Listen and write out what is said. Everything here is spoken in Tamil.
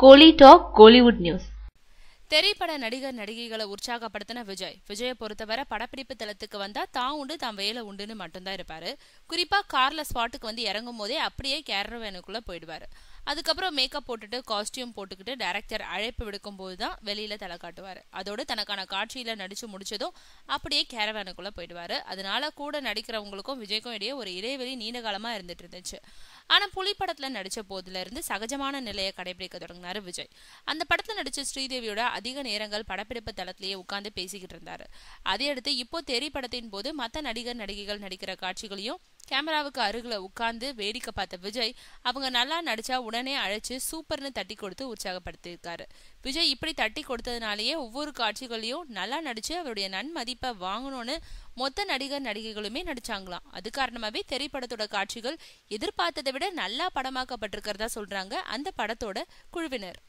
கோலி டாக் கோலிவுட் நியூஸ் திரைப்பட நடிகர் நடிகைகளை உற்சாகப்படுத்தின விஜய் விஜயை பொறுத்தவரை படப்பிடிப்பு தளத்துக்கு வந்தா தான் உண்டு தான் வேலை உண்டுன்னு மட்டும்தான் இருப்பாரு குறிப்பா கார்ல ஸ்பாட்டுக்கு வந்து இறங்கும் போதே அப்படியே கேரவேனுக்குள்ள போயிடுவாரு அதுக்கப்புறம் மேக்கப் போட்டுட்டு காஸ்டியூம் போட்டுக்கிட்டு டேரக்டர் அழைப்பு விடுக்கும் போது தான் வெளியில் தலை காட்டுவார் அதோடு தனக்கான காட்சியில் நடித்து முடிச்சதும் அப்படியே கேரவேனுக்குள்ளே போயிடுவார் அதனால கூட நடிக்கிறவங்களுக்கும் விஜய்க்கும் இடையே ஒரு இடைவெளி நீண்ட காலமாக இருந்துட்டு இருந்துச்சு ஆனால் புலி படத்தில் நடித்த போதிலிருந்து சகஜமான நிலையை கடைபிடிக்க தொடங்கினார் விஜய் அந்த படத்தில் நடித்த ஸ்ரீதேவியோட அதிக நேரங்கள் படப்பிடிப்பு தளத்திலேயே உட்காந்து பேசிக்கிட்டு இருந்தார் அதையடுத்து இப்போ தெரி படத்தின் போது மற்ற நடிகர் நடிகைகள் நடிக்கிற காட்சிகளையும் கேமராவுக்கு அருகில் உட்கார்ந்து வேடிக்கை பார்த்த விஜய் அவங்க நல்லா நடிச்சா உடனே அழைச்சு சூப்பர்னு தட்டி கொடுத்து உற்சாகப்படுத்தியிருக்காரு விஜய் இப்படி தட்டி கொடுத்ததுனாலேயே ஒவ்வொரு காட்சிகளையும் நல்லா நடிச்சு அவருடைய நன்மதிப்பை வாங்கணும்னு மொத்த நடிகர் நடிகைகளுமே நடிச்சாங்களாம் அது காரணமாகவே திரைப்படத்தோட காட்சிகள் எதிர்பார்த்ததை விட நல்லா படமாக்கப்பட்டிருக்கிறதா சொல்றாங்க அந்த படத்தோட குழுவினர்